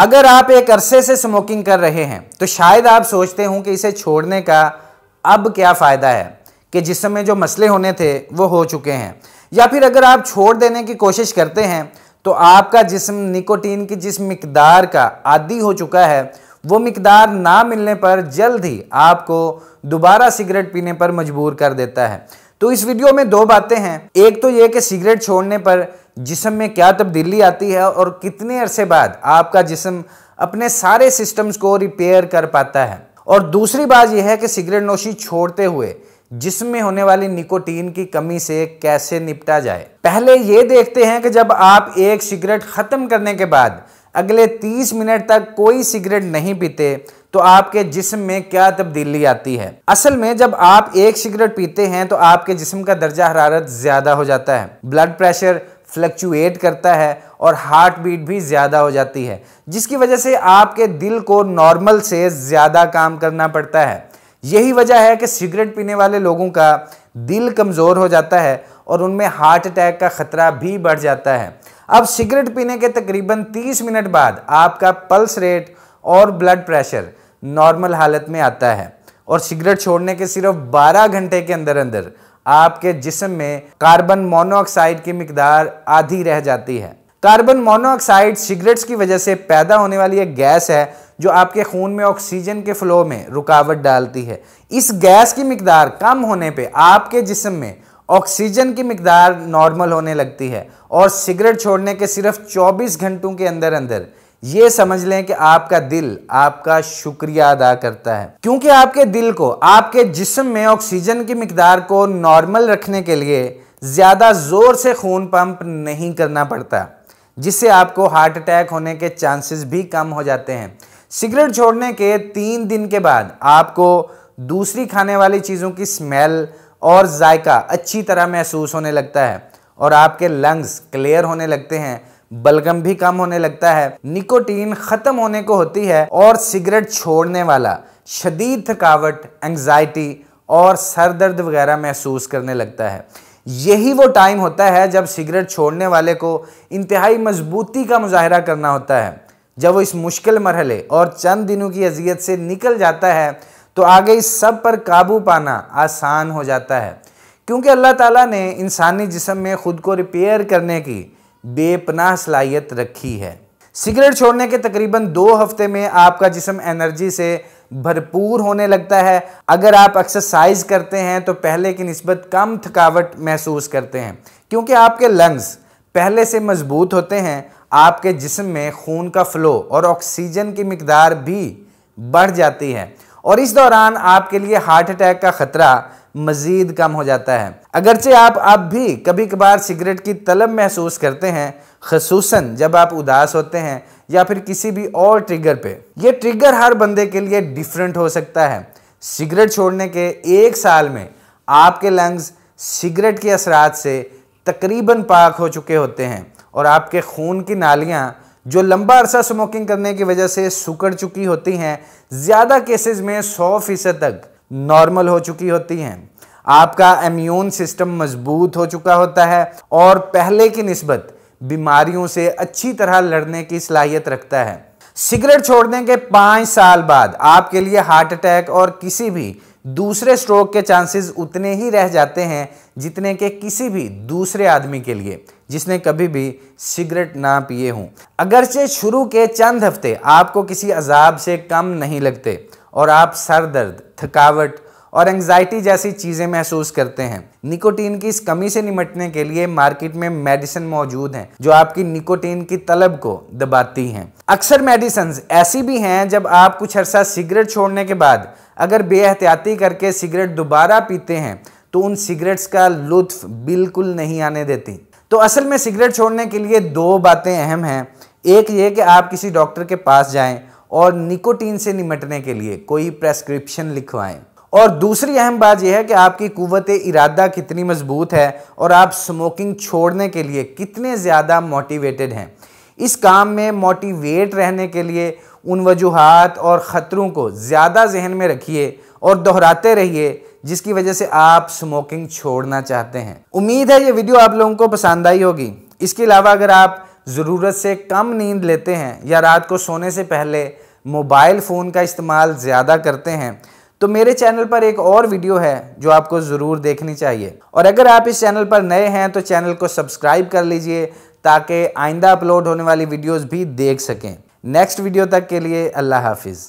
अगर आप एक अरसे से स्मोकिंग कर रहे हैं तो शायद आप सोचते हों कि इसे छोड़ने का अब क्या फ़ायदा है कि जिसम में जो मसले होने थे वो हो चुके हैं या फिर अगर आप छोड़ देने की कोशिश करते हैं तो आपका जिसम निकोटीन की जिस मकदार का आदि हो चुका है वो मकदार ना मिलने पर जल्द ही आपको दोबारा सिगरेट पीने पर मजबूर कर देता है तो इस वीडियो में दो बातें हैं एक तो ये कि सिगरेट छोड़ने पर जिसम में क्या तब्दीली आती है और कितने अरसे बाद आपका जिसम अपने सारे सिस्टम्स को रिपेयर कर पाता है और दूसरी बात यह है कि सिगरेट नोशी छोड़ते हुए जिसम में होने वाली निकोटीन की कमी से कैसे निपटा जाए पहले ये देखते हैं कि जब आप एक सिगरेट ख़त्म करने के बाद अगले 30 मिनट तक कोई सिगरेट नहीं पीते तो आपके जिस्म में क्या तब्दीली आती है असल में जब आप एक सिगरेट पीते हैं तो आपके जिस्म का दर्जा हरारत ज़्यादा हो जाता है ब्लड प्रेशर फ्लक्चुएट करता है और हार्ट बीट भी ज़्यादा हो जाती है जिसकी वजह से आपके दिल को नॉर्मल से ज़्यादा काम करना पड़ता है यही वजह है कि सिगरेट पीने वाले लोगों का दिल कमज़ोर हो जाता है और उनमें हार्ट अटैक का ख़तरा भी बढ़ जाता है अब सिगरेट पीने के तकरीबन 30 मिनट बाद आपका पल्स रेट और ब्लड प्रेशर नॉर्मल हालत में आता है और सिगरेट छोड़ने के सिर्फ 12 घंटे के अंदर अंदर आपके जिसम में कार्बन मोनोऑक्साइड की मकदार आधी रह जाती है कार्बन मोनोऑक्साइड सिगरेट्स की वजह से पैदा होने वाली एक गैस है जो आपके खून में ऑक्सीजन के फ्लो में रुकावट डालती है इस गैस की मकदार कम होने पे आपके जिसम में ऑक्सीजन की मकदार नॉर्मल होने लगती है और सिगरेट छोड़ने के सिर्फ 24 घंटों के अंदर अंदर ये समझ लें कि आपका दिल आपका शुक्रिया अदा करता है क्योंकि आपके दिल को आपके जिस्म में ऑक्सीजन की मकदार को नॉर्मल रखने के लिए ज़्यादा ज़ोर से खून पंप नहीं करना पड़ता जिससे आपको हार्ट अटैक होने के चांसेस भी कम हो जाते हैं सिगरेट छोड़ने के तीन दिन के बाद आपको दूसरी खाने वाली चीज़ों की स्मेल और जायका अच्छी तरह महसूस होने लगता है और आपके लंग्स क्लियर होने लगते हैं बलगम भी कम होने लगता है निकोटीन खत्म होने को होती है और सिगरेट छोड़ने वाला शदीद थकावट एंग्जाइटी और सर दर्द वगैरह महसूस करने लगता है यही वो टाइम होता है जब सिगरेट छोड़ने वाले को इंतहाई मजबूती का मुजाहरा करना होता है जब वो इस मुश्किल मरहले और चंद दिनों की अजियत से निकल जाता है तो आगे इस सब पर काबू पाना आसान हो जाता है क्योंकि अल्लाह ताला ने इंसानी जिसम में ख़ुद को रिपेयर करने की बेपनाह सलाहियत रखी है सिगरेट छोड़ने के तकरीबन दो हफ्ते में आपका जिसम एनर्जी से भरपूर होने लगता है अगर आप एक्सरसाइज करते हैं तो पहले की नस्बत कम थकावट महसूस करते हैं क्योंकि आपके लंग्स पहले से मजबूत होते हैं आपके जिसम में खून का फ्लो और ऑक्सीजन की मकदार भी बढ़ जाती है और इस दौरान आपके लिए हार्ट अटैक का ख़तरा मज़ीद कम हो जाता है अगरचे आप अब भी कभी कभार सिगरेट की तलब महसूस करते हैं खसूस जब आप उदास होते हैं या फिर किसी भी और ट्रिगर पे यह ट्रिगर हर बंदे के लिए डिफरेंट हो सकता है सिगरेट छोड़ने के एक साल में आपके लंग्स सिगरेट के असरात से तकरीबन पाक हो चुके होते हैं और आपके खून की नालियाँ जो लंबा अरसा स्मोकिंग करने की वजह से सुकड़ चुकी होती हैं ज़्यादा केसेस में 100 फीसद तक नॉर्मल हो चुकी होती हैं आपका इम्यून सिस्टम मजबूत हो चुका होता है और पहले की नस्बत बीमारियों से अच्छी तरह लड़ने की सलाहियत रखता है सिगरेट छोड़ने के पाँच साल बाद आपके लिए हार्ट अटैक और किसी भी दूसरे स्ट्रोक के चांसेस उतने ही रह जाते हैं जितने के किसी भी दूसरे आदमी के लिए जिसने कभी भी सिगरेट ना पिए हों अगरचे शुरू के चंद हफ्ते आपको किसी अजाब से कम नहीं लगते और आप सर दर्द थकावट और एंग्जाइटी जैसी चीज़ें महसूस करते हैं निकोटीन की इस कमी से निमटने के लिए मार्केट में मेडिसिन मौजूद हैं जो आपकी निकोटीन की तलब को दबाती हैं अक्सर मेडिसिन ऐसी भी हैं जब आप कुछ अरसा सिगरेट छोड़ने के बाद अगर एहतियाती करके सिगरेट दोबारा पीते हैं तो उन सिगरेट्स का लुत्फ बिल्कुल नहीं आने देती तो असल में सिगरेट छोड़ने के लिए दो बातें अहम हैं एक ये कि आप किसी डॉक्टर के पास जाएं और निकोटीन से निमटने के लिए कोई प्रेस्क्रिप्शन लिखवाएं और दूसरी अहम बात यह है कि आपकी कुवत इरादा कितनी मजबूत है और आप स्मोकिंग छोड़ने के लिए कितने ज़्यादा मोटिवेटेड हैं इस काम में मोटिवेट रहने के लिए उन वजूहत और ख़तरों को ज़्यादा जहन में रखिए और दोहराते रहिए जिसकी वजह से आप स्मोकिंग छोड़ना चाहते हैं उम्मीद है ये वीडियो आप लोगों को पसंद आई होगी इसके अलावा अगर आप ज़रूरत से कम नींद लेते हैं या रात को सोने से पहले मोबाइल फ़ोन का इस्तेमाल ज़्यादा करते हैं तो मेरे चैनल पर एक और वीडियो है जो आपको ज़रूर देखनी चाहिए और अगर आप इस चैनल पर नए हैं तो चैनल को सब्सक्राइब कर लीजिए ताकि आइंदा अपलोड होने वाली वीडियोज़ भी देख सकें नेक्स्ट वीडियो तक के लिए अल्लाह हाफिज़